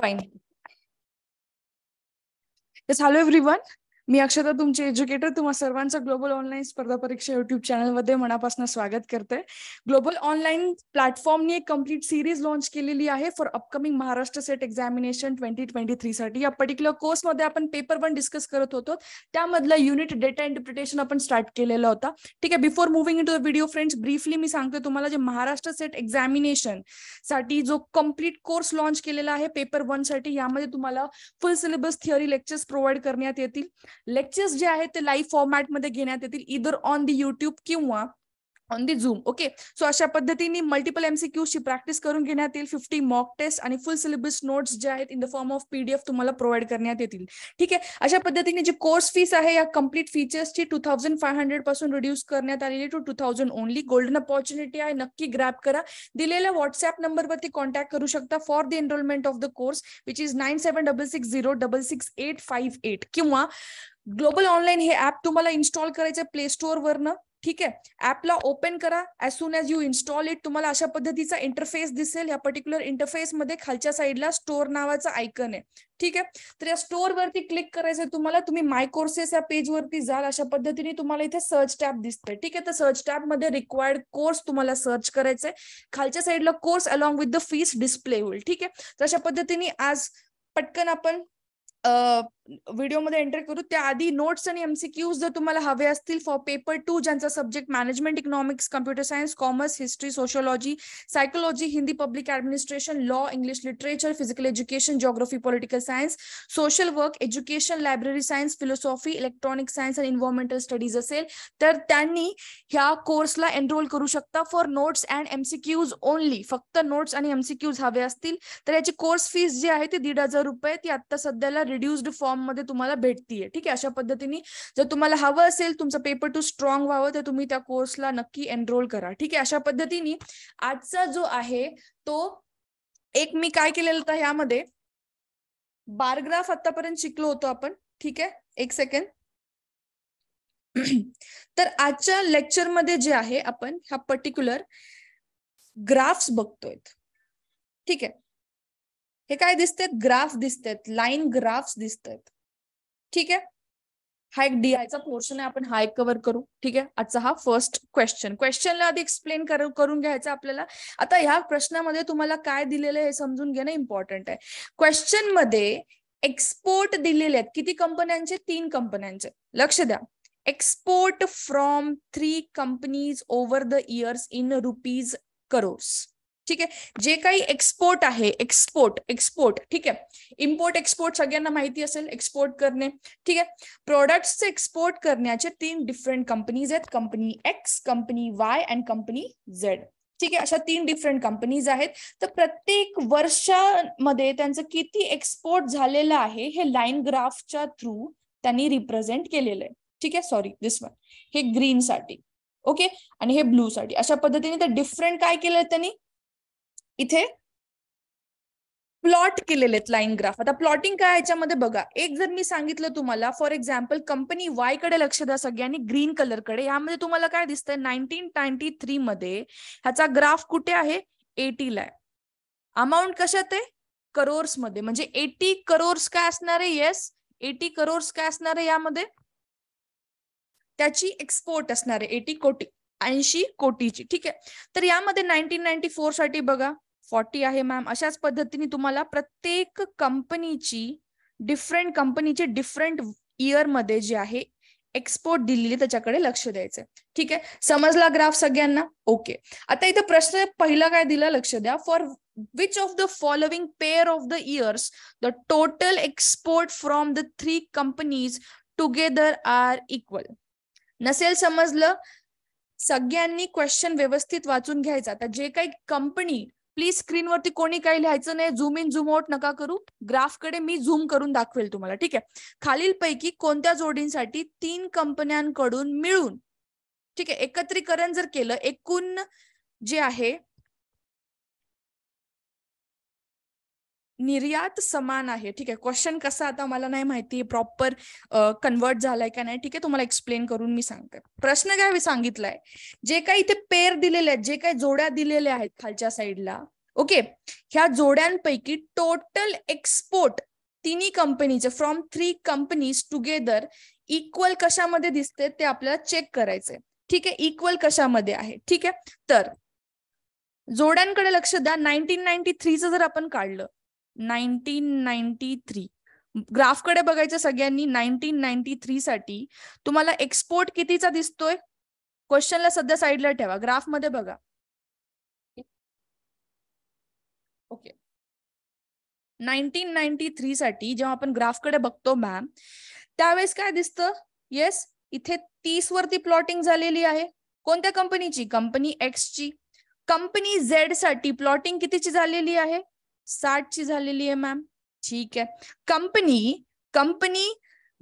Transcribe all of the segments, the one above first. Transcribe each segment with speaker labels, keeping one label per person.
Speaker 1: Fine. Yes, hello everyone. मी अक्षता तुमचे educator तुम्हा सर्वांचं ग्लोबल ऑनलाईन स्पर्धा परीक्षा युट्यूब चॅनलमध्ये मनापासून स्वागत करते ग्लोबल ऑनलाईन प्लॅटफॉर्मने एक कम्प्लीट सिरीज लॉन्च केलेली आहे for upcoming Maharashtra set examination twenty twenty थ्रीसाठी साठी या पर्टिक्युलर कोर्समध्ये आपण पेपर वन डिस्कस करत होतो त्यामधला युनिट डेटा इंटरप्रिटेशन आपण स्टार्ट केलेला होता ठीक आहे before moving into the video friends briefly मी सांगते तुम्हाला जे महाराष्ट्र सेट एक्झामिनेशन साठी जो कम्प्लीट कोर्स लॉन्च केलेला आहे पेपर वन साठी यामध्ये तुम्हाला full syllabus theory lectures provide करण्यात येतील लेक्चर्स जे आहेत ते लाईव्ह फॉर्मॅटमध्ये घेण्यात येतील इदर ऑन दी युट्यूब किंवा on the Zoom okay so अशा पद्धतीने मल्टिपल ची प्रॅक्टिस करून घेण्यात येईल फिफ्टी मॉक टेस्ट आणि फुल सिलेबस नोट्स जे आहेत in the form of PDF तुम्हाला प्रोव्हाइड करण्यात येतील ठीक आहे अशा पद्धतीने जी कोर्स फीस आहे या कम्प्लीट फीचर्सची टू थाउजंड फाय हंड्रेड पासून रिड्यूस करण्यात आलेली to two thousand only golden opportunity आहे नक्की ग्रॅप करा दिलेल्या व्हॉट्सअप नंबरवरती कॉन्टॅक्ट करू शकता for the enrolment of the course which is nine seven double six zero double six eight five eight किंवा ग्लोबल ऑनलाईन हे ऍप तुम्हाला इन्स्टॉल करायचं प्ले स्टोअरवरनं ठीक आहे ऍपला ओपन करा as soon as you install it तुम्हाला अशा पद्धतीचा इंटरफेस दिसेल या पर्टिक्युलर मध्ये खालच्या साइडला स्टोअर नावाचा आयकन आहे ठीक आहे तर या वरती क्लिक करायचं तुम्हाला तुम्ही माय कोर्सेस या पेजवरती जाल अशा पद्धतीने तुम्हाला इथे सर्च टॅप दिसते ठीक आहे तर सर्च मध्ये रिक्वायर्ड कोर्स तुम्हाला सर्च करायचंय खालच्या साईडला course along with the fees display होईल ठीक आहे तर अशा पद्धतीने आज पटकन आपण व्हिडिओमध्ये एंटर करू त्याआधी नोट्स आणि एमसीक्यूज जर तुम्हाला हवे असतील फॉर पेपर टू ज्यांचा subject management economics computer science commerce history sociology psychology Hindi public administration law English literature physical education geography political science social work education library science philosophy electronic science and environmental studies असेल तर त्यांनी ह्या कोर्सला enrol करू शकता for notes and MCQs only फक्त notes आणि MCQs हवे असतील तर याची कोर्स फीस जी आहे ती दीड हजार रुपये ती आता सध्याला रिड्युस्ड फॉर्म मध्ये तुम्हाला भेटतीये ठीक आहे अशा पद्धतीने जर तुम्हाला हवं असेल तुमचा पेपर टू स्ट्रॉंग व्हावं तर तुम्ही त्या कोर्सला नक्की एनरोल करा ठीक आहे अशा पद्धतीने आजचा जो आहे तो एक मी काय केलेलं होतं यामध्ये बारग्राफ आतापर्यंत शिकलो होतो आपण ठीक आहे एक सेकंड तर आजच्या लेक्चरमध्ये जे आहे आपण ह्या पर्टिक्युलर ग्राफ्स बघतोय ठीक आहे हे काय दिसते ग्राफ दिसतेत लाईन ग्राफ्स दिसतायत ठीक आहे हा एक डी पोर्शन आहे आपण हा एक कव्हर करू ठीक आहे आजचा हा फर्स्ट क्वेश्चन क्वेश्चनला आधी एक्सप्लेन करून घ्यायचा आपल्याला आता ह्या प्रश्नामध्ये तुम्हाला काय दिलेलं हे समजून घेणं इम्पॉर्टंट आहे क्वेश्चन मध्ये एक्सपोर्ट दिलेले आहेत किती कंपन्यांचे तीन कंपन्यांचे लक्ष द्या export from three companies over the years in rupees crores ठीक आहे जे काही एक्सपोर्ट आहे एक्सपोर्ट एक्सपोर्ट ठीक आहे इम्पोर्ट एक्सपोर्ट सगळ्यांना माहिती असेल एक्सपोर्ट करणे ठीक आहे प्रोडक्ट्सचे एक्सपोर्ट करण्याचे तीन डिफरंट कंपनीज आहेत company X company Y and company Z ठीक आहे अशा तीन डिफरंट कंपनीज आहेत तर प्रत्येक वर्षामध्ये त्यांचं किती एक्सपोर्ट झालेलं आहे हे लाईन ग्राफच्या थ्रू त्यांनी रिप्रेझेंट केलेलं आहे ठीक आहे सॉरी दिस वन हे ग्रीनसाठी ओके आणि हे ब्लू साठी अशा पद्धतीने तर डिफरंट काय केलं त्यांनी इथे प्लॉट केलेले आहेत लाईन ग्राफ आता प्लॉटिंग काय याच्यामध्ये बघा एक जर मी सांगितलं तुम्हाला फॉर एक्झाम्पल कंपनी वाय कडे लक्ष द्या सगळ्यांनी ग्रीन कलर कडे यामध्ये तुम्हाला काय दिसतंय नाईन्टीन नाईन्टी थ्री मध्ये ह्याचा ग्राफ कुठे आहे एटी ला अमाऊंट कशात आहे करोर्स मध्ये म्हणजे एटी करोर्स काय असणार आहे येस एटी करोर्स काय असणार आहे यामध्ये त्याची एक्सपोर्ट असणार आहे एटी कोटी ऐंशी कोटीची ठीक आहे तर यामध्ये नाईन्टीन नाईन्टी फोर साठी बघा फॉर्टी आहे मॅम अशाच पद्धतीने तुम्हाला प्रत्येक कंपनीची डिफरंट कंपनीचे डिफरंट इयरमध्ये जे आहे एक्सपोर्ट दिलेली त्याच्याकडे लक्ष द्यायचं ठीक आहे समजला ग्राफ सगळ्यांना ओके आता इथं प्रश्न पहिला काय दिला लक्ष द्या for which of the following pair of the years the total export from the three companies together are equal नसेल समजलं सगळ्यांनी क्वेश्चन व्यवस्थित वाचून घ्यायचं आता जे काही कंपनी प्लीज स्क्रीनवरती कोणी काही लिहायचं नाही झूम इन झूम आउट नका करू ग्राफकडे मी झूम करून दाखवेल तुम्हाला ठीक आहे खालीलपैकी कोणत्या जोडींसाठी तीन कंपन्यांकडून मिळून ठीक आहे एकत्रीकरण जर केलं एकूण जे आहे निर्यात समान आहे ठीक आहे क्वेश्चन कसा आता मला नाही माहिती प्रॉपर कन्वर्ट झालाय का नाही ठीक आहे तुम्हाला एक्सप्लेन करून मी सांगते प्रश्न काय मी सांगितलाय जे काही इथे पेर दिलेले आहेत जे काही जोड्या दिलेल्या आहेत खालच्या साईडला ओके ह्या जोड्यांपैकी टोटल एक्सपोर्ट तिन्ही कंपनीचे from three companies together equal कशामध्ये दिसते ते आपल्याला चेक करायचंय ठीक आहे इक्वल कशामध्ये आहे ठीक आहे तर जोड्यांकडे लक्ष द्या नाईन्टीन नाईन्टी थ्रीचं जर आपण काढलं नाईन्टीन नाईन्टी थ्री ग्राफकडे बघायचं सगळ्यांनी नाईन्टीन नाईन्टी थ्री साठी तुम्हाला एक्सपोर्ट कितीचा दिसतोय क्वेश्चनला सध्या साईडला ठेवा ग्राफ मध्ये बघा ओके नाईन्टीन नाईन्टी थ्री साठी जेव्हा आपण ग्राफकडे बघतो मॅम त्यावेळेस काय दिसतं येस इथे तीस वरती प्लॉटिंग झालेली आहे कोणत्या कंपनीची कंपनी एक्सची कंपनी झेड साठी प्लॉटिंग कितीची झालेली आहे साठ ची झालेली आहे मॅम ठीक आहे कंपनी कंपनी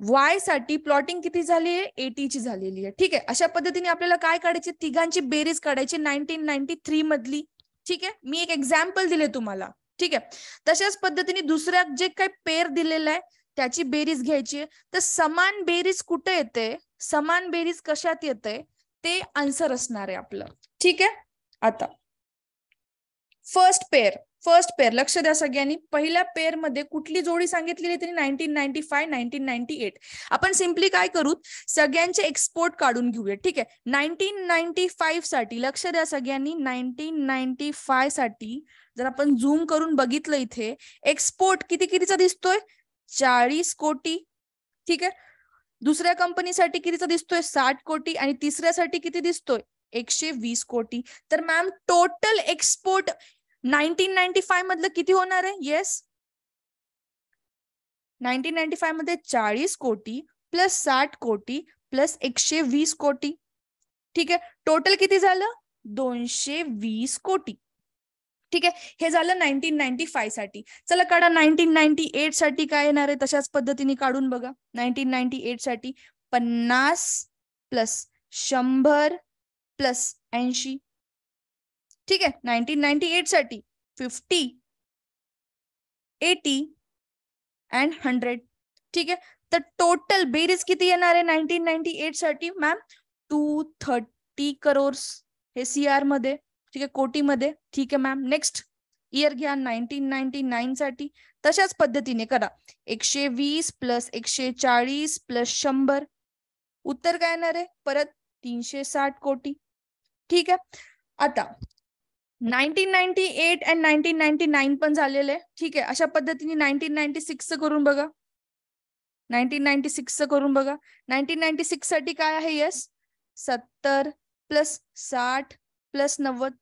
Speaker 1: वाय साठी प्लॉटिंग किती झाली आहे ची झालेली आहे ठीक आहे अशा पद्धतीने आपल्याला काय काढायचे तिघांची बेरीज काढायची नाईन्टीन नाईन्टी थ्री मधली ठीक आहे मी एक एक्झाम्पल दिले तुम्हाला ठीक आहे तशाच पद्धतीने दुसऱ्या जे काही पेर दिलेलं आहे त्याची बेरीज घ्यायची तर समान बेरीज कुठे येते समान बेरीज कशात येते ते आन्सर असणार आहे आपलं ठीक आहे आता फर्स्ट पेअर फर्स्ट पेअर लक्ष द्या सगळ्यांनी पहिल्या पेअर मध्ये कुठली जोडी सांगितलेली त्यांनी nineteen ninety five nineteen ninety eight आपण सिम्पली काय करू सगळ्यांचे एक्सपोर्ट काढून घेऊया ठीक आहे नाईन्टीन नाईन्टी फाईव्ह साठी लक्ष द्या सगळ्यांनी नाईन्टीन नाईन्टी फाय साठी जर आपण झूम करून बघितलं इथे एक्सपोर्ट किती कितीचा दिसतोय चाळीस कोटी ठीक आहे दुसऱ्या कंपनीसाठी कितीचा दिसतोय साठ कोटी आणि तिसऱ्यासाठी किती दिसतोय एकशे वीस कोटी तर ma'am total export nineteen ninety five मधलं किती होणार आहे येस नाईन्टीन नाईन्टी फाय मध्ये चाळीस कोटी प्लस साठ कोटी प्लस एकशे वीस कोटी ठीक आहे टोटल किती झालं दोनशे वीस कोटी ठीक आहे हे झालं नाईन्टीन नाईन्टी फाय साठी चला काढा नाईन्टीन नाईन्टी एट साठी काय येणार आहे तशाच पद्धतीने काढून बघा नाईन्टीन नाईन्टी एट साठी पन्नास प्लस शंभर प्लस ऐंशी ठीक आहे नाईन्टीन नाईन्टी एट साठी फिफ्टी एटी अँड हंड्रेड ठीक आहे तर टोटल बेरीज किती येणार आहे नाईन्टीन नाईन्टी एट साठी मॅम टू थर्टी करोर्स हे सी आर मध्ये ठीक आहे कोटीमध्ये ठीक आहे मॅम नेक्स्ट इयर घ्या नाईन्टीन नाईन्टी नाईन साठी तशाच पद्धतीने करा एकशे वीस प्लस एकशे चाळीस प्लस शंभर उत्तर काय येणार आहे परत तीनशे साठ कोटी ठीक आहे आता ninety eight and nineteen ninety nine पण झालेलं आहे ठीक आहे अशा पद्धतीने नाईन्टीन नाईन्टी सिक्स करून बघा नाईन्टीन नाईन्टी सिक्स करून बघा नाईन्टीन नाईन्टी सिक्स साठी काय आहे यस सत्तर प्लस साठ प्लस नव्वद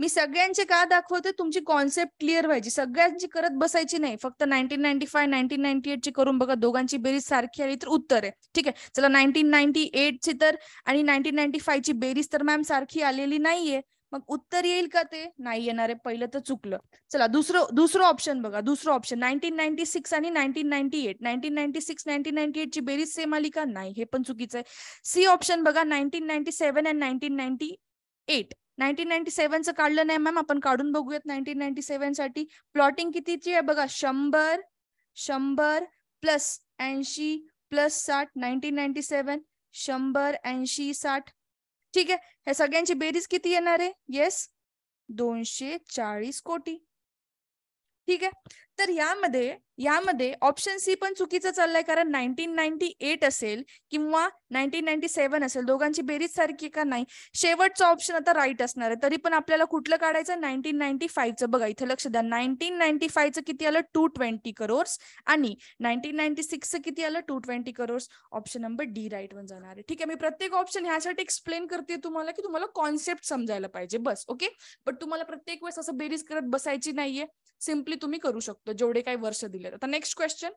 Speaker 1: मी सगळ्यांचे का दाखवते तुमची कॉन्सेप्ट क्लिअर व्हायची सगळ्यांची करत बसायची नाही फक्त nineteen ninety five nineteen ninety eight ची करून बघा दोघांची बेरीज सारखी आली तर उत्तर आहे ठीक आहे चला नाईन्टीन नाईन्टी एट ची तर आणि नाईन्टीन नाईन्टी फाय ची बेरीज तर मॅम सारखी आलेली नाहीये मग उत्तर येईल का ते नाही येणार आहे पहिलं तर चुकलं चला दुसरं दुसरं ऑप्शन बघा दुसरं ऑप्शन नाईन्टीन नाईन्टी सिक्स आणि nineteen ninety eight nineteen ninety six nineteen ninety एटची बेरीज सेम आली का नाही हे पण चुकीचं आहे सी ऑप्शन बघा nineteen ninety seven and nineteen ninety eight nineteen ninety सेव्हनचं काढलं नाही मॅम आपण काढून बघूयात नाईन्टीन नाईन्टी सेव्हन प्लॉटिंग कितीची आहे बघा शंभर शंभर प्लस ऐंशी प्लस साठ नाईन्टीन नाईन्टी सेव्हन शंभर ऐंशी साठ ठीक आहे हे सगळ्यांची बेरीज किती येणार आहे येस दोनशे चाळीस कोटी ठीक आहे तर यामध्ये यामध्ये ऑप्शन सी पण चुकीचं चाललंय कारण नाईन्टीन नाईन्टी एट असेल किंवा नाईन्टीन नाईन्टी सेव्हन असेल दोघांची बेरीज सारखी का नाही शेवटचं ऑप्शन आता राईट असणार आहे तरी पण आपल्याला कुठलं काढायचं नाईन्टीन नाईन्टी फाईव्हचं बघा इथे लक्ष द्या नाईन्टीन नाईन्टी फायव्हचं किती आलं टू ट्वेंटी करोर्स आणि नाईन्टीन नाईन्टी सिक्सचं किती आलं two twenty crores option number D right one जाणार आहे ठीक आहे मी प्रत्येक ऑप्शन ह्यासाठी एक्सप्लेन करते तुम्हाला की तुम्हाला कॉन्सेप्ट समजायला पाहिजे बस ओके बट तुम्हाला प्रत्येक वेळेस असं बेरीज करत बसायची नाहीये सिम्पली तुम्ही करू शकतो जेवढे काही वर्ष दिले आता next question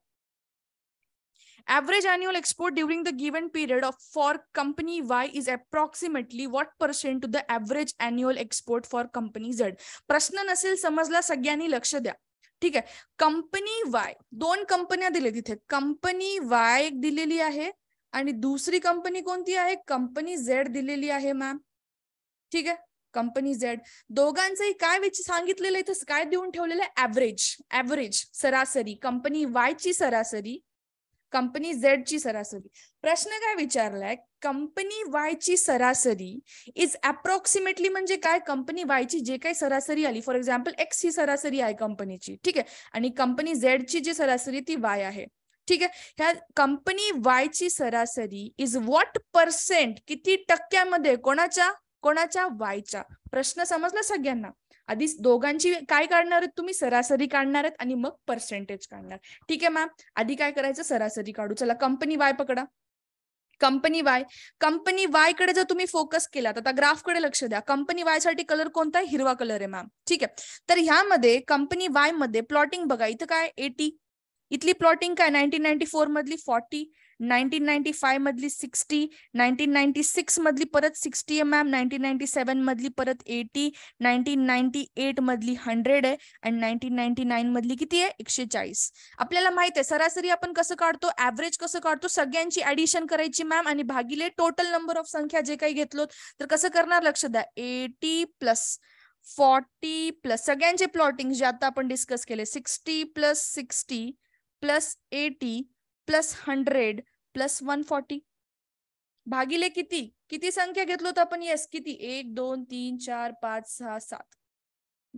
Speaker 1: average annual export during the given period of for company Y is approximately what percent to the average annual export for company Z प्रश्न नसेल समजला सगळ्यांनी लक्ष द्या ठीक आहे कंपनी वाय दोन कंपन्या दिले तिथे कंपनी वाय एक दिलेली आहे आणि दुसरी कंपनी कोणती आहे कंपनी झेड दिलेली आहे मॅम ठीक आहे कंपनी झेड दोघांचंही काय सांगितलेलं आहे काय देऊन ठेवलेलं आहे ऍव्हरेज ऍव्हरेज सरासरी कंपनी वाय ची सरासरी कंपनी झेड ची सरासरी प्रश्न काय विचारलाय कंपनी वाय ची सरासरी इज अप्रॉक्सिमेटली म्हणजे काय कंपनी वाय ची जे काही सरासरी आली फॉर एक्झाम्पल एक्स ही सरासरी आहे कंपनीची ठीक आहे आणि कंपनी झेड ची जी सरासरी ती वाय आहे ठीक आहे ह्या कंपनी ची सरासरी इज व्हॉट पर्सेंट किती टक्क्यामध्ये कोणाच्या कोणाच्या वायच्या प्रश्न समजला सगळ्यांना आधी दोघांची काय काढणार आहेत तुम्ही सरासरी काढणार आहेत आणि मग पर्सेंटेज काढणार ठीक आहे मॅम आधी काय करायचं सरासरी काढू चला कंपनी वाय पकडा कंपनी वाय कंपनी वाय कडे जर तुम्ही फोकस केला तर आता ग्राफ कडे लक्ष द्या कंपनी वाय साठी कलर कोणता आहे हिरवा कलर आहे मॅम ठीक आहे तर ह्यामध्ये कंपनी वाय मध्ये प्लॉटिंग बघा इथं काय एटी इथली प्लॉटिंग काय नाईन्टीन नाईन्टी फोर मधली फॉर्टी नाईन्टीन नाईन्टी फाय मधली सिक्स्टी नाईन्टीन नाईन्टी सिक्स मधली परत सिक्स्टी आहे मॅम नाईन्टीन नाईन्टी सेव्हन मधली परत एटी नाईन्टीन नाईन्टी एट मधली हंड्रेड आहे आणि नाईन्टीन नाईन्टी नाईन मधली किती आहे एकशे चाळीस आपल्याला माहित आहे सरासरी आपण कसं काढतो ऍव्हरेज कसं काढतो सगळ्यांची ऍडिशन करायची मॅम आणि भागीले टोटल नंबर ऑफ संख्या जे काही घेतलो तर कसं करणार लक्ष द्या एटी प्लस फॉर्टी प्लस सगळ्यांचे प्लॉटिंग जे आता आपण डिस्कस केले sixty plus sixty plus eighty plus hundred plus one forty भागीले किती किती संख्या घेतलो होतो आपण येस किती एक दोन तीन चार पाच सहा सात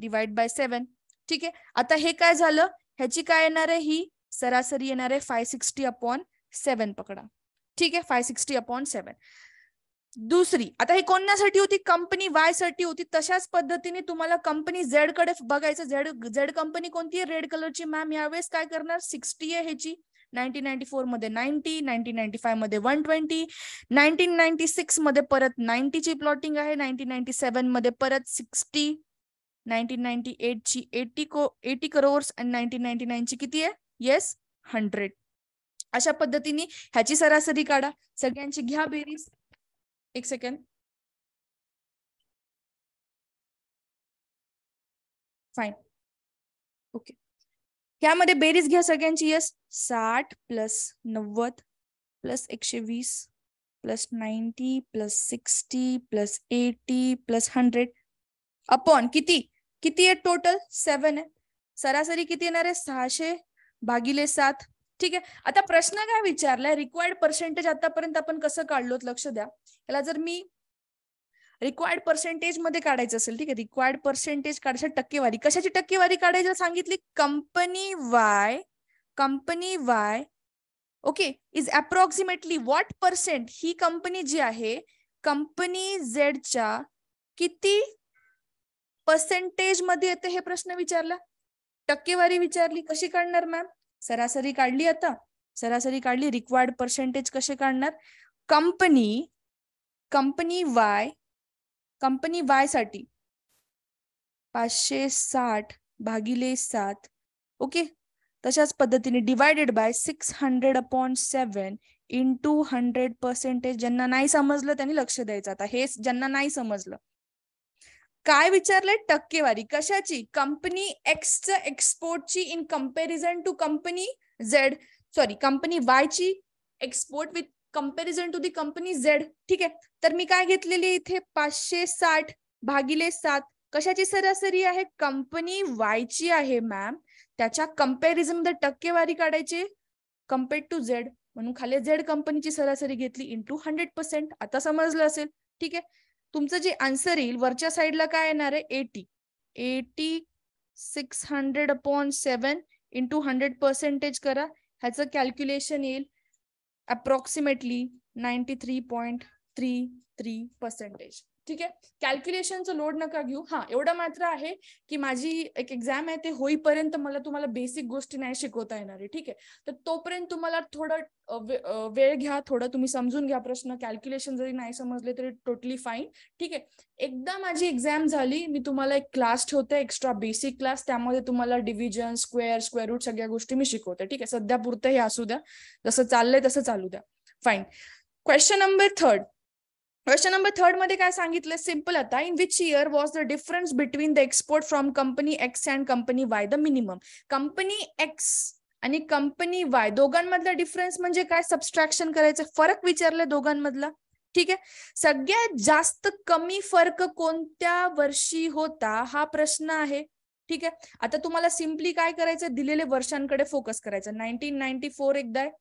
Speaker 1: डिवाइड बाय सेवन ठीक आहे आता हे काय झालं ह्याची काय येणार आहे ही सरासरी येणार आहे फाय सिक्स्टी अपॉन सेवन पकडा ठीक आहे फाय सिक्स्टी अपॉन सेवन दुसरी आता हे कोणासाठी होती कंपनी वाय साठी होती तशाच पद्धतीने तुम्हाला कंपनी झेड कडे बघायचं झेड झेड कंपनी कोणती आहे रेड कलरची मॅम यावेळेस काय करणार सिक्स्टी आहे ह्याची नाईन्टीन नाईन्टी फोर मध्ये नाईन्टी नाईन्टीन नाईन्टी फाय मध्ये one twenty nineteen ninety six मध्ये परत नाईन्टीची प्लॉटिंग आहे नाईन्टीन नाईन्टी सेव्हन मध्ये परत सिक्स्टी नाईन्टीन नाईन्टी एट ची एटी को एटी करोर्स आणि नाईन्टीन नाईन्टी नाईन ची किती आहे येस हंड्रेड अशा पद्धतीने ह्याची सरासरी काढा सगळ्यांची घ्या बेरीज एक सेकंड फाईन ओके यामध्ये बेरीज घ्या सगळ्यांची यस साठ प्लस नव्वद प्लस एकशे वीस plus ninety plus sixty plus eighty plus hundred upon किती किती आहे टोटल सेवन आहे सरासरी किती येणार आहे सहाशे भागिले सात ठीक आहे आता प्रश्न काय विचारलाय रिक्वायर्ड पर्सेंटेज आतापर्यंत आपण कसं काढलोत लक्ष द्या याला जर मी रिक्वायर्ड पर्सेंटेज मध्ये काढायचं असेल ठीक आहे रिक्वायर्ड पर्सेंटेज काढायचं टक्केवारी कशाची टक्केवारी काढायची सांगितली company Y company Y okay is approximately what percent ही कंपनी जी आहे कंपनी झेडच्या किती पर्सेंटेज मध्ये येते हे प्रश्न विचारला टक्केवारी विचारली कशी काढणार मॅम सरासरी काढली आता सरासरी काढली रिक्वायर्ड पर्सेंटेज कसे काढणार company company Y company Y साठी पाचशे साठ भागिले सात ओके तशाच पद्धतीने divided by six hundred upon seven into hundred percentage ज्यांना नाही समजलं त्यांनी लक्ष द्यायचं आता हे ज्यांना नाही समजलं काय विचारले टक्केवारी कशाची कंपनी एक्स च एक्सपोर्टची in comparison to company Z sorry company ची export with comparison to the company Z ठीक आहे तर मी काय घेतलेली इथे पाचशे साठ भागिले सात कशाची सरासरी आहे कंपनी ची आहे मॅम त्याच्या कम्पॅरिझन मध्ये टक्केवारी काढायची कंपेर्ड टू झेड म्हणून खाली झेड कंपनीची सरासरी घेतली इन टू हंड्रेड पर्सेंट आता समजलं असेल ठीक आहे तुमचं जे आन्सर येईल वरच्या साईडला काय येणार आहे eighty eighty six hundred upon seven into hundred percentage करा ह्याचं कॅल्क्युलेशन येईल approximately ninety three point three three percentage ठीक आहे कॅल्क्युलेशनचं लोड नका घेऊ हा एवढं मात्र आहे की माझी एक एक्झाम आहे ते होईपर्यंत मला तुम्हाला बेसिक गोष्टी नाही शिकवता येणार आहे ठीक आहे तर तोपर्यंत तुम्हाला थोडं वेळ घ्या थोडं तुम्ही समजून घ्या प्रश्न कॅल्क्युलेशन जरी नाही समजले तरी टोटली फाईन ठीक आहे एकदा माझी एक्झाम झाली मी तुम्हाला एक क्लास ठेवते एक्स्ट्रा बेसिक क्लास त्यामध्ये तुम्हाला डिव्हिजन स्क्वेअर स्क्वेअर रूट सगळ्या गोष्टी मी शिकवते ठीक आहे सध्या पुरतं हे असू द्या जसं चाललंय तसं चालू द्या fine question number third question number third मध्ये काय सांगितलं सिम्पल आता in which year was the difference between the export from company X and company Y the minimum company X आणि कंपनी वाय दोघांमधला डिफरन्स म्हणजे काय सबस्ट्रॅक्शन करायचं फरक विचारलंय दोघांमधला ठीक आहे सगळ्यात जास्त कमी फरक कोणत्या वर्षी होता हा प्रश्न आहे ठीक आहे आता तुम्हाला सिम्पली काय करायचं दिलेले वर्षांकडे फोकस करायचं नाईन्टीन नाईन्टी फोर एकदा आहे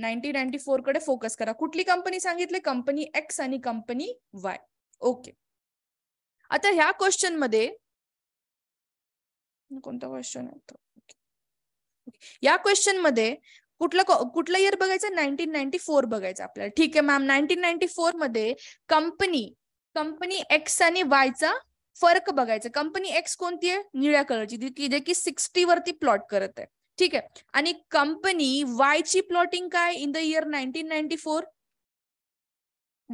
Speaker 1: नाईन्टीन नाईन्टी फोर कडे फोकस करा कुठली कंपनी सांगितले कंपनी एक्स आणि कंपनी वाय ओके आता ह्या क्वेश्चन मध्ये कोणता क्वेश्चन या क्वेश्चन मध्ये कुठलं कुठला इयर बघायचं नाईन्टीन नाईन्टी फोर बघायचं आपल्याला ठीक आहे मॅम नाईन्टीन नाईन्टी फोर मध्ये कंपनी कंपनी एक्स आणि वायचा फरक बघायचा कंपनी एक्स कोणती आहे निळ्या कलरची जे की सिक्स्टी वरती प्लॉट करत आहे ठीक आहे आणि कंपनी वाय ची प्लॉटिंग काय in the year nineteen ninety four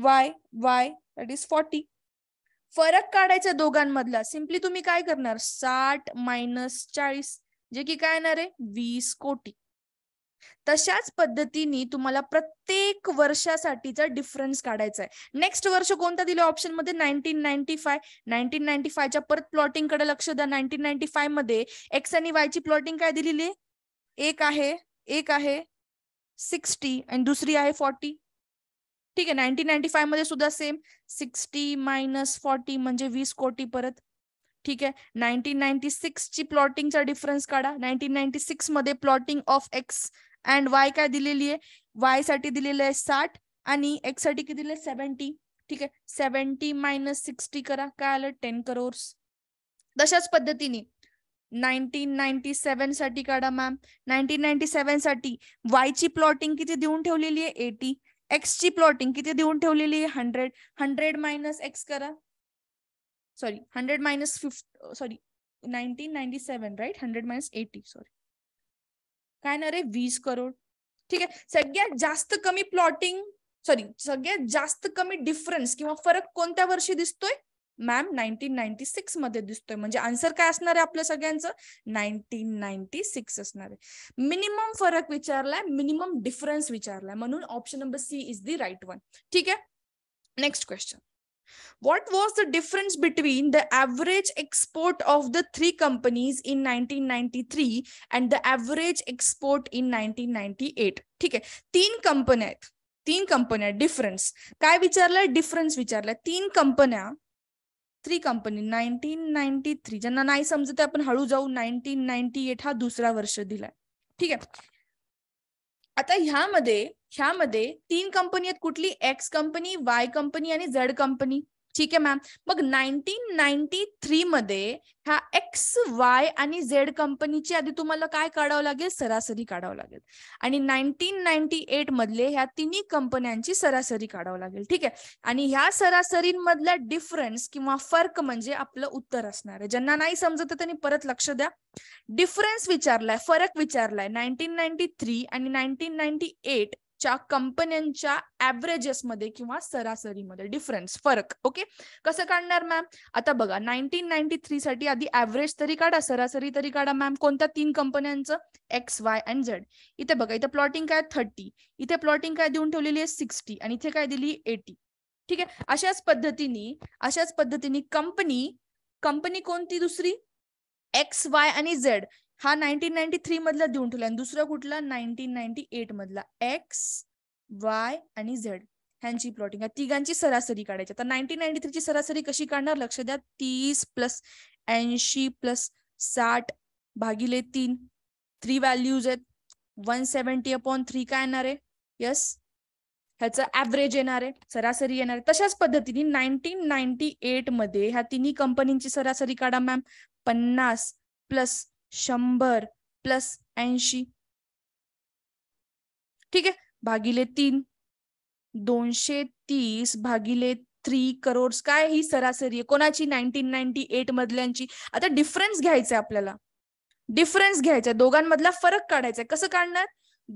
Speaker 1: Y Y that is forty फरक काढायचा दोघांमधला सिंपली तुम्ही काय करणार साठ मायनस चाळीस जे की काय येणार आहे वीस कोटी तशाच पद्धतीने तुम्हाला प्रत्येक वर्षासाठीचा डिफरन्स काढायचा आहे नेक्स्ट वर्ष कोणता दिलं ऑप्शन मध्ये nineteen ninety five nineteen ninety फायच्या परत प्लॉटिंग कडे लक्ष द्या नाईन्टीन नाईन्टी फाय मध्ये एक्स आणि वायची प्लॉटिंग काय दिलेली आहे एक आहे एक आहे सिक्स्टी आणि दुसरी आहे फॉर्टी ठीक आहे नाईन्टीन नाईन्टी फाय मध्ये सुद्धा सेम सिक्स्टी मायनस फॉर्टी म्हणजे वीस कोटी परत ठीक आहे नाईन्टीन नाईन्टी सिक्स ची प्लॉटिंगचा डिफरन्स काढा नाईन्टीन नाईन्टी सिक्स मध्ये plotting of X and Y काय दिलेली आहे वाय साठी दिलेलं आहे साठ आणि एक्स साठी किती दिले सेव्हन्टी ठीक आहे सेव्हन्टी मायनस सिक्स्टी करा काय आलं टेन करोर्स तशाच पद्धतीने नाईन्टीन नाईन्टी सेव्हन साठी काढा मॅम नाईन्टीन नाईन्टी सेव्हन साठी वायची प्लॉटिंग किती देऊन ठेवलेली आहे एटी एक्स ची प्लॉटिंग किती देऊन ठेवलेली आहे हंड्रेड हंड्रेड मायनस एक्स करा sorry hundred minus fifty sorry nineteen ninety seven right hundred minus eighty sorry काय ना रे वीस करोड ठीक आहे सगळ्यात जास्त कमी प्लॉटिंग सॉरी सगळ्यात जास्त कमी डिफरन्स किंवा फरक कोणत्या वर्षी दिसतोय मॅम नाईन्टीन नाईन्टी सिक्स मध्ये दिसतोय म्हणजे आन्सर काय असणार आहे आपल्या सगळ्यांचं नाईन्टीन नाईन्टी सिक्स असणार आहे मिनिमम फरक विचारलाय मिनिमम डिफरन्स विचारलाय म्हणून option number C is the right one ठीक आहे next question What was the export of the three companies in the three three and 1993 and export in export in 1998? ठीक आहे तीन कंपन्या आहेत तीन कंपन्या डिफरन्स काय विचारलंय डिफरन्स विचारलाय तीन कंपन्या three company nineteen ninety three ज्यांना नाही समजत आपण हळू जाऊ नाईन्टीन नाईन्टी एट हा दुसरा वर्ष दिलाय ठीक आहे आता ह्यामध्ये ह्यामध्ये तीन कंपनी आहेत कुठली एक्स कंपनी वाय कंपनी आणि जड कंपनी ठीक आहे मॅम मग नाईन्टीन नाईन्टी थ्री मध्ये ह्या एक्स वाय आणि झेड कंपनीची आधी तुम्हाला काय काढावं लागेल सरासरी काढावं लागेल आणि नाईन्टीन नाईन्टी एट मधले ह्या तिन्ही कंपन्यांची सरासरी काढावं लागेल ठीक आहे आणि ह्या सरासरींमधला डिफरन्स किंवा फरक म्हणजे आपलं उत्तर असणार आहे ज्यांना नाही समजत त्यांनी परत लक्ष द्या डिफरन्स विचारलाय फरक विचारलाय nineteen ninety three and nineteen ninety eight च्या कंपन्यांच्या मध्ये किंवा सरासरीमध्ये डिफरन्स फरक ओके कसं काढणार मॅम आता बघा नाईन्टीन नाईन्टी थ्री साठी आधी ऍव्हरेज तरी काढा सरासरी तरी काढा मॅम कोणत्या तीन कंपन्यांचं एक्स वाय अँड झेड इथे बघा इथे प्लॉटिंग काय थर्टी इथे प्लॉटिंग काय देऊन ठेवलेली आहे सिक्स्टी आणि इथे काय दिली एटी ठीक आहे अशाच पद्धतीने अशाच पद्धतीने कंपनी कंपनी कोणती दुसरी एक्स वाय आणि झेड हा नाईन्टीन नाईन्टी थ्री मधला देऊन ठेवला आणि दुसरा कुठला नाईन्टीन नाईन्टी एट मधला एक्स वाय आणि झेड ह्यांची प्लॉटिंग तिघांची सरासरी काढायची आता नाईन्टीन नाईन्टी थ्रीची सरासरी कशी काढणार लक्ष द्या तीस प्लस ऐंशी प्लस साठ भागिले तीन थ्री व्हॅल्यूज आहेत वन सेवन्टी अपॉन थ्री काय येणार आहे यस ह्याचं ॲव्हरेज येणार आहे सरासरी येणार आहे तशाच पद्धतीने नाईन्टीन नाईन्टी एट मध्ये ह्या तिन्ही कंपनींची सरासरी काढा मॅम पन्नास प्लस शंभर प्लस ऐंशी ठीक आहे भागिले तीन दोनशे तीस भागिले थ्री करोड काय ही सरासरी आहे कोणाची नाईन्टीन नाईन्टी एट मधल्यांची आता डिफरन्स घ्यायचा आहे आपल्याला डिफरन्स घ्यायचा दोघांमधला फरक काढायचा कसं काढणार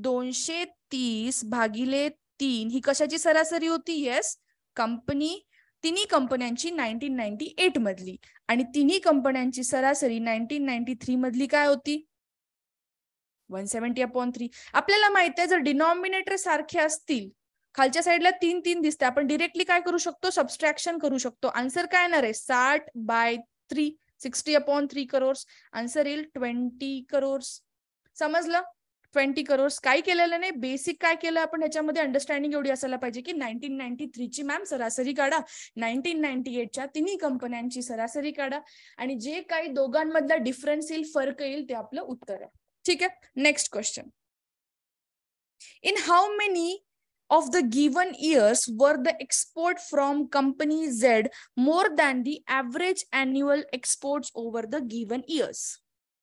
Speaker 1: दोनशे तीस भागिले तीन ही कशाची सरासरी होती येस कंपनी तिन्ही कंपन्यांची नाईन्टीन नाईन्टी एट मधली आणि तिन्ही कंपन्यांची सरासरी नाईन्टीन नाईन्टी थ्री मधली काय होती वन सेव्हन्टी अपॉन थ्री आपल्याला माहित आहे जर डिनॉमिनेटर सारखे असतील खालच्या साईडला तीन तीन दिसते आपण डिरेक्टली काय करू शकतो सबस्ट्रॅक्शन करू शकतो आन्सर काय येणार आहे साठ by three sixty upon three crores answer येईल ट्वेंटी करोर्स समजलं ट्वेंटी करोर्स काय केलेलं नाही बेसिक काय केलं आपण ह्याच्यामध्ये अंडरस्टँडिंग एवढी असायला पाहिजे की नाईन्टीन नाईन्टी थ्रीची मॅम सरासरी काढा नाईन्टीन नाईन्टी एटच्या तिन्ही कंपन्यांची सरासरी काढा आणि जे काही दोघांमधला डिफरन्स येईल फरक येईल ते आपलं उत्तर आहे ठीक आहे next question in how many of the given years were the export from company Z more than the average annual exports over the given years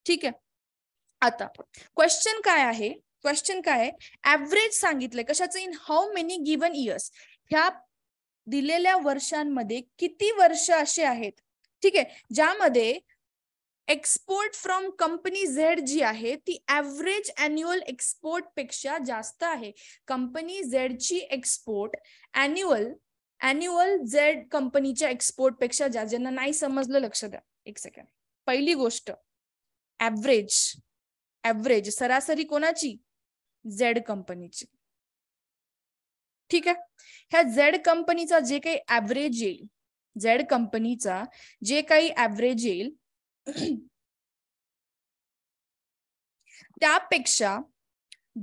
Speaker 1: ठीक आहे आता क्वेश्चन काय आहे क्वेश्चन काय आहे ऍव्हरेज सांगितलंय कशाचं in how many given years ह्या दिलेल्या वर्षांमध्ये किती वर्ष असे आहेत ठीक आहे ज्यामध्ये एक्सपोर्ट फ्रॉम कंपनी झेड जी आहे ती ॲव्हरेज अॅन्युअल एक्सपोर्ट पेक्षा जास्त आहे कंपनी झेडची एक्सपोर्ट अॅन्युअल अॅन्युअल झेड कंपनीच्या एक्सपोर्ट पेक्षा जास्त ज्यांना नाही समजलं लक्ष द्या एक सेकंड पहिली गोष्ट ऍव्हरेज ऍव्हरेज सरासरी कोणाची झेड कंपनीची ठीक आहे ह्या झेड कंपनीचा जे काही ऍव्हरेज येईल झेड कंपनीचा जे काही ऍव्हरेज येईल त्यापेक्षा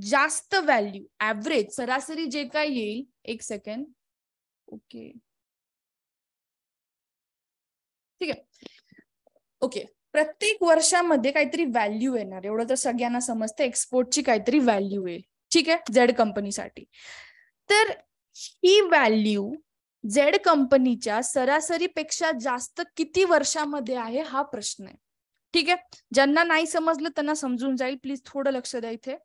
Speaker 1: जास्त व्हॅल्यू ऍव्हरेज सरासरी जे काय येईल एक सेकंड ओके ठीक आहे ओके प्रत्येक वर्षामध्ये काहीतरी व्हॅल्यू येणार एवढं तर सगळ्यांना समजतं एक्सपोर्टची काहीतरी व्हॅल्यू येईल ठीक आहे झेड कंपनीसाठी तर ही व्हॅल्यू झेड कंपनीच्या सरासरीपेक्षा जास्त किती वर्षामध्ये आहे हा प्रश्न आहे ठीक आहे ज्यांना नाही समजलं त्यांना समजून जाईल प्लीज थोडं लक्ष द्या इथे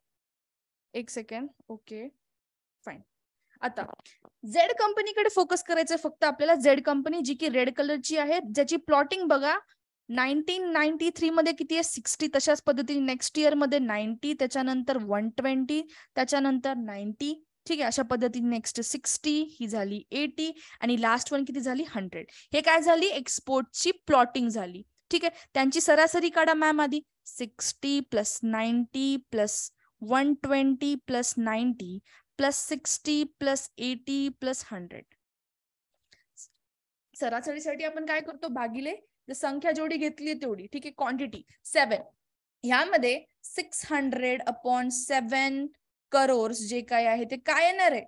Speaker 1: एक सेकंड ओके फाईन आता झेड कंपनीकडे फोकस करायचं फक्त आपल्याला झेड कंपनी जी की रेड कलरची आहे ज्याची प्लॉटिंग बघा नाईन्टीन नाईन्टी थ्री मध्ये किती आहे सिक्स्टी तशाच पद्धतीने नेक्स्ट इयर मध्ये नाईन्टी त्याच्यानंतर वन ट्वेंटी त्याच्यानंतर नाईन्टी ठीक आहे अशा पद्धतीने नेक्स्ट सिक्स्टी ही झाली एटी आणि लास्ट वन किती झाली हंड्रेड हे काय झाली एक्सपोर्टची प्लॉटिंग झाली ठीक आहे त्यांची सरासरी काढा मॅम आधी sixty plus ninety plus one twenty plus ninety plus sixty plus eighty plus hundred सरासरीसाठी आपण काय करतो भागिले संख्या जेवढी घेतली तेवढी ठीक आहे क्वांटिटी सेवन ह्यामध्ये six hundred upon seven crores जे काय आहे ते काय येणार आहे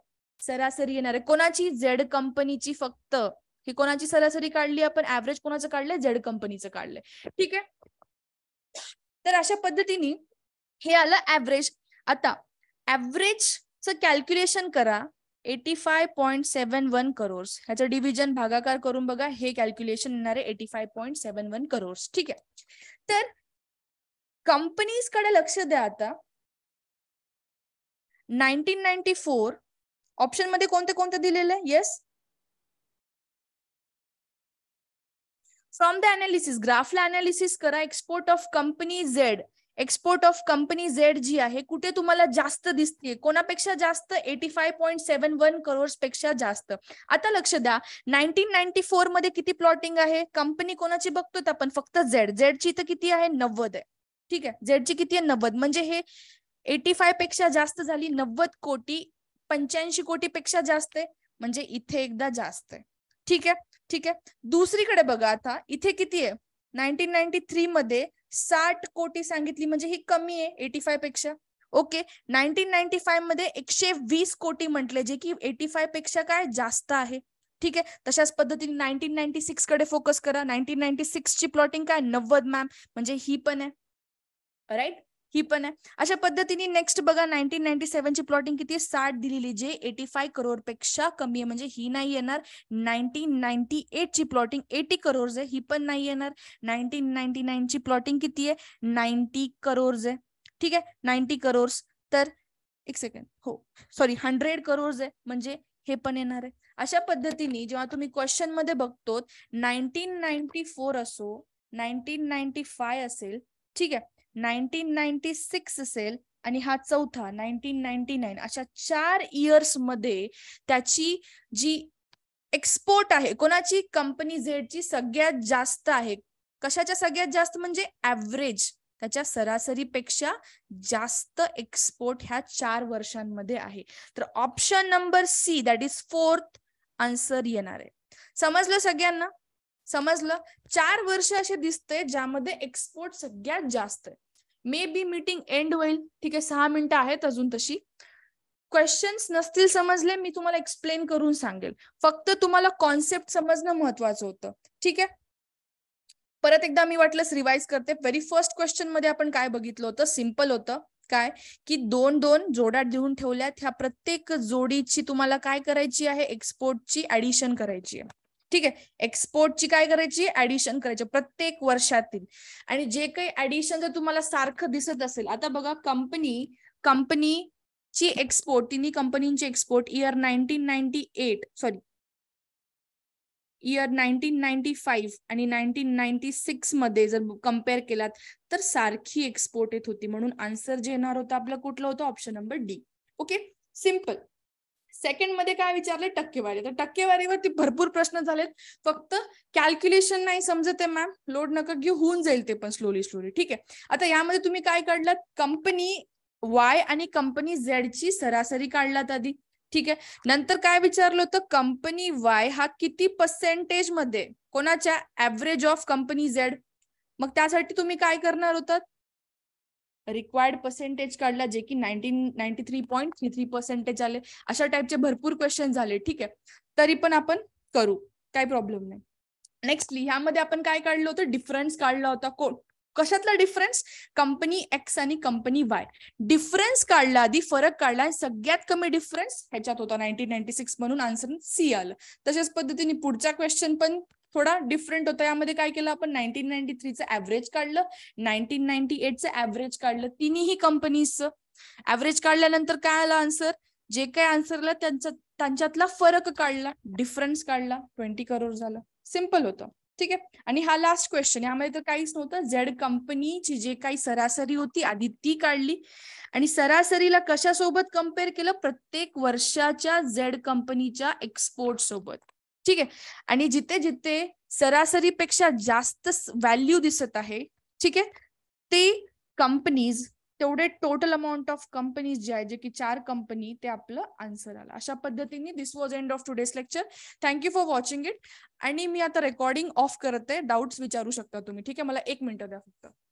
Speaker 1: सरासरी येणार आहे कोणाची झेड कंपनीची फक्त ही कोणाची सरासरी काढली आपण ऍव्हरेज कोणाचं काढलंय झेड कंपनीचं काढलंय ठीक आहे तर अशा पद्धतीने हे आलं ऍव्हरेज आता ऍव्हरेजचं कॅल्क्युलेशन करा eighty five point seven one crores ह्याचं डिव्हिजन भागाकार करून बघा हे कॅल्क्युलेशन येणार आहे eighty five point seven one crores ठीक आहे तर कंपनीजकडे लक्ष द्या आता नाईन्टीन नाईन्टी फोर ऑप्शन मध्ये कोणते कोणते दिलेले येस फ्रॉम द अनालिसिस ग्राफला अनालिसिस करा export of company Z export of company Z जी आहे कुठे तुम्हाला जास्त दिसते कोणापेक्षा जास्त eighty five point seven one crore पेक्षा जास्त आता लक्ष द्या नाईन्टीन नाईन्टी फोर मध्ये किती प्लॉटिंग आहे कंपनी कोणाची बघतोय आपण फक्त झेड ची तर किती आहे नव्वद आहे ठीक आहे ची किती आहे नव्वद म्हणजे हे एटी फाय पेक्षा जास्त झाली नव्वद कोटी पंच्याऐंशी कोटी पेक्षा जास्त आहे म्हणजे इथे एकदा जास्त आहे ठीक आहे ठीक आहे दुसरीकडे बघा आता इथे किती आहे नाईन्टीन नाईन्टी थ्री मध्ये साठ कोटी सांगितली म्हणजे ही कमी आहे एटी फाय पेक्षा ओके नाईन्टीन नाईन्टी फाय मध्ये एकशे वीस कोटी म्हटले जे की एटी फाय पेक्षा काय जास्त आहे ठीक आहे तशाच पद्धतीने नाईन्टीन नाईन्टी सिक्स कडे फोकस करा नाईन्टीन नाईन्टी सिक्स ची प्लॉटिंग काय नव्वद मॅम म्हणजे ही पण आहे राईट ही पण आहे अशा पद्धतीने नेक्स्ट बघा नाईन्टीन नाईन्टी सेव्हनची प्लॉटिंग किती आहे साठ दिलेली जे एटी फाय करोड पेक्षा कमी आहे म्हणजे ही नाही येणार नाईन्टीन नाईन्टी एट ची प्लॉटिंग एटी करोड आहे ही पण नाही येणार नाईन्टीन नाईन्टी नाईनची ची प्लॉटिंग किती आहे नाईन्टी करोड आहे ठीक आहे नाईन्टी करोड तर एक सेकंड हो सॉरी हंड्रेड करोड आहे म्हणजे हे पण येणार आहे अशा पद्धतीने जेव्हा तुम्ही क्वेश्चन मध्ये बघतो नाईन्टीन नाईन्टी फोर असो नाईन्टीन नाईन्टी फाय असेल ठीक आहे नाईन्टीन नाईन्टी सिक्स असेल आणि हा चौथा नाईन्टीन नाईन्टी नाईन अशा चार इयर्स मध्ये त्याची जी एक्सपोर्ट आहे कोणाची कंपनी झेडची सगळ्यात जास्त आहे कशाच्या सगळ्यात जास्त म्हणजे ऍव्हरेज त्याच्या सरासरीपेक्षा जास्त एक्सपोर्ट ह्या चार वर्षांमध्ये आहे तर option number C that is fourth answer येणार आहे समजलं सगळ्यांना समजलं चार वर्ष असे दिसतंय ज्यामध्ये एक्सपोर्ट सगळ्यात जास्त आहे मे बी मीटिंग एंड होईल ठीक आहे सहा मिनिटं आहेत अजून तशी क्वेश्चन्स नसतील समजले मी तुम्हाला एक्सप्लेन करून सांगेल फक्त तुम्हाला कॉन्सेप्ट समजणं महत्वाचं होतं ठीक आहे परत एकदा मी वाटलंच रिवाइज करते व्हेरी फर्स्ट क्वेश्चन मध्ये आपण काय बघितलं होतं सिम्पल होतं काय की दोन दोन जोड्या देऊन ठेवल्यात ह्या प्रत्येक जोडीची तुम्हाला काय करायची आहे एक्सपोर्टची ऍडिशन करायची आहे ठीक आहे एक्सपोर्टची काय करायची ऍडिशन करायची प्रत्येक वर्षातील आणि जे काही ऍडिशन जर तुम्हाला सारखं दिसत असेल आता बघा कंपनी ची एक्सपोर्ट तिन्ही कंपनीची export year nineteen ninety eight sorry year nineteen ninety five आणि नाईन्टीन नाईन्टी सिक्स मध्ये जर कम्पेअर केलात तर सारखी एक्सपोर्ट येत होती म्हणून आन्सर जे येणार होता आपलं कुठलं होतं option number D okay simple second मध्ये काय विचारले टक्केवारी तर टक्केवारीवरती भरपूर प्रश्न झालेत फक्त कॅल्क्युलेशन नाही समजत आहे मॅम लोड नका घेऊ होऊन जाईल ते पण स्लोली स्लोली ठीक आहे आता यामध्ये तुम्ही काय काढलात कंपनी वाय आणि कंपनी झेड ची सरासरी काढलात आधी ठीक आहे नंतर काय विचारलं होतं कंपनी वाय हा किती पर्सेंटेज मध्ये कोणाच्या ऍव्हरेज ऑफ कंपनी झेड मग त्यासाठी तुम्ही काय करणार होतात रिक्वायर्ड पर्सेंटेज काढला जे की nineteen ninety three point three three percentage आले अशा टाईपचे भरपूर क्वेश्चन झाले ठीक आहे तरी पण आपण करू काही प्रॉब्लेम नाही नेक्स्टली ह्यामध्ये आपण काय काढलं होतं डिफरन्स काढला होता कोण कशातला डिफरन्स कंपनी एक्स आणि कंपनी वाय डिफरन्स काढला आधी फरक काढला सगळ्यात कमी डिफरन्स ह्याच्यात होता नाईन्टीन नाईन्टी सिक्स म्हणून आन्सर सी आलं तशाच पद्धतीने पुढचा क्वेश्चन पण थोडा डिफरंट होता यामध्ये काय केलं आपण नाईन्टीन नाईन्टी थ्रीचं ॲव्हरेज काढलं नाईन्टीन नाईन्टी एटचं ॲव्हरेज काढलं तिन्ही कंपनीजचं ऍव्हरेज काढल्यानंतर काय आला आन्सर जे काय आन्सरला त्यांचा त्यांच्यातला फरक काढला डिफरन्स काढला ट्वेंटी करोड झाला सिम्पल होतं ठीक आहे आणि हा लास्ट क्वेश्चन यामध्ये तर काहीच नव्हतं झेड कंपनीची जे काही सरासरी होती आधी ती काढली आणि सरासरीला कशासोबत कम्पेअर केलं प्रत्येक वर्षाच्या झेड कंपनीच्या एक्सपोर्ट सोबत ठीक आहे आणि जिथे जिथे सरासरीपेक्षा जास्त व्हॅल्यू दिसत आहे ठीक आहे ते कंपनीज तेवढे टोटल अमाऊंट ऑफ कंपनीज जे आहे जे की चार कंपनी ते आपलं आन्सर आलं अशा पद्धतीने this was end of today's lecture thank you for watching it आणि मी आता रेकॉर्डिंग ऑफ करते डाऊट्स विचारू शकता तुम्ही ठीक आहे मला एक मिनिटं द्या फक्त